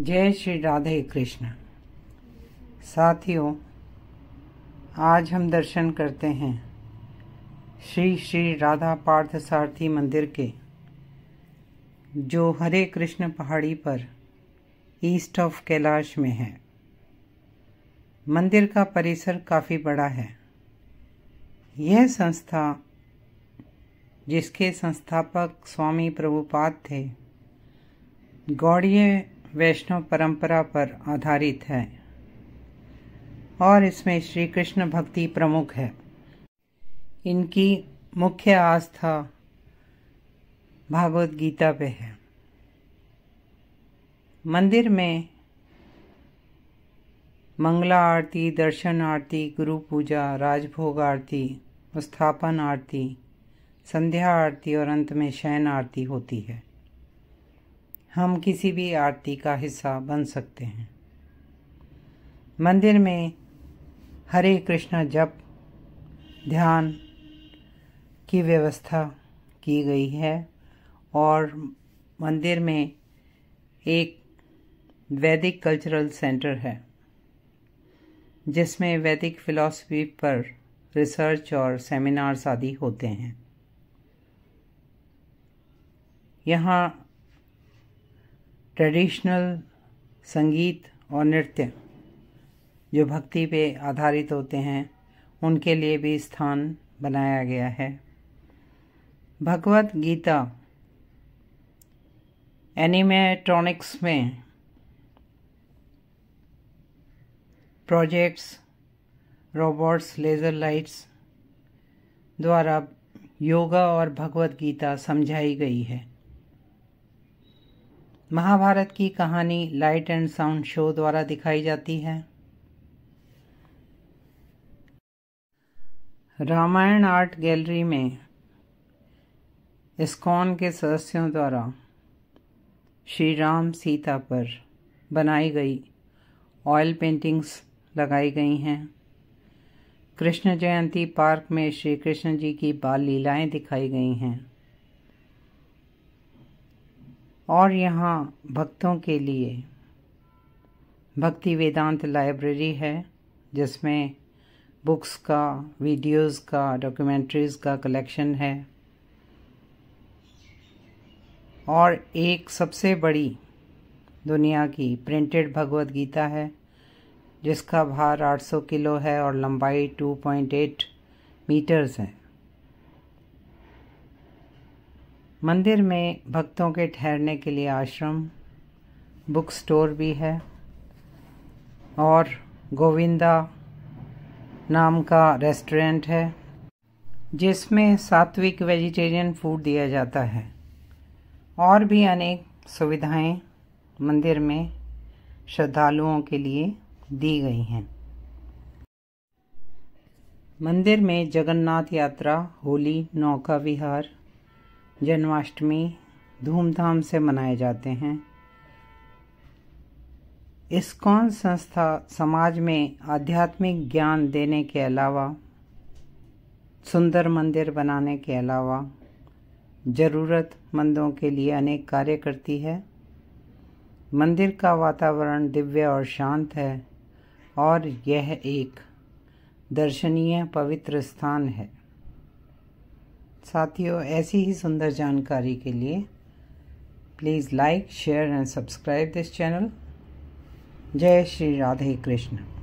जय श्री राधे कृष्ण साथियों आज हम दर्शन करते हैं श्री श्री राधा पार्थ सारथी मंदिर के जो हरे कृष्ण पहाड़ी पर ईस्ट ऑफ कैलाश में है मंदिर का परिसर काफ़ी बड़ा है यह संस्था जिसके संस्थापक स्वामी प्रभुपाद थे गौड़ीय वैष्णव परंपरा पर आधारित है और इसमें श्री कृष्ण भक्ति प्रमुख है इनकी मुख्य आस्था भागवत गीता पे है मंदिर में मंगला आरती दर्शन आरती गुरु पूजा राजभोग आरती स्थापन आरती संध्या आरती और अंत में शयन आरती होती है हम किसी भी आरती का हिस्सा बन सकते हैं मंदिर में हरे कृष्ण जप ध्यान की व्यवस्था की गई है और मंदिर में एक वैदिक कल्चरल सेंटर है जिसमें वैदिक फिलॉसफी पर रिसर्च और सेमिनार्स आदि होते हैं यहाँ ट्रेडिशनल संगीत और नृत्य जो भक्ति पे आधारित होते हैं उनके लिए भी स्थान बनाया गया है भगवत गीता एनिमेट्रॉनिक्स में प्रोजेक्ट्स रोबोट्स लेज़र लाइट्स द्वारा योगा और भगवत गीता समझाई गई है महाभारत की कहानी लाइट एंड साउंड शो द्वारा दिखाई जाती है रामायण आर्ट गैलरी में इस्कॉन के सदस्यों द्वारा श्री राम सीता पर बनाई गई ऑयल पेंटिंग्स लगाई गई हैं कृष्ण जयंती पार्क में श्री कृष्ण जी की बाल लीलाएँ दिखाई गई हैं और यहाँ भक्तों के लिए भक्ति वेदांत लाइब्रेरी है जिसमें बुक्स का वीडियोस का डॉक्यूमेंट्रीज का कलेक्शन है और एक सबसे बड़ी दुनिया की प्रिंटेड भगवत गीता है जिसका भार 800 किलो है और लंबाई 2.8 मीटर्स है मंदिर में भक्तों के ठहरने के लिए आश्रम बुक स्टोर भी है और गोविंदा नाम का रेस्टोरेंट है जिसमें सात्विक वेजिटेरियन फूड दिया जाता है और भी अनेक सुविधाएं मंदिर में श्रद्धालुओं के लिए दी गई हैं मंदिर में जगन्नाथ यात्रा होली नौका विहार जन्माष्टमी धूमधाम से मनाए जाते हैं इस्कॉन संस्था समाज में आध्यात्मिक ज्ञान देने के अलावा सुंदर मंदिर बनाने के अलावा ज़रूरतमंदों के लिए अनेक कार्य करती है मंदिर का वातावरण दिव्य और शांत है और यह एक दर्शनीय पवित्र स्थान है साथियों ऐसी ही सुंदर जानकारी के लिए please like share and subscribe this channel जय श्री राधे कृष्ण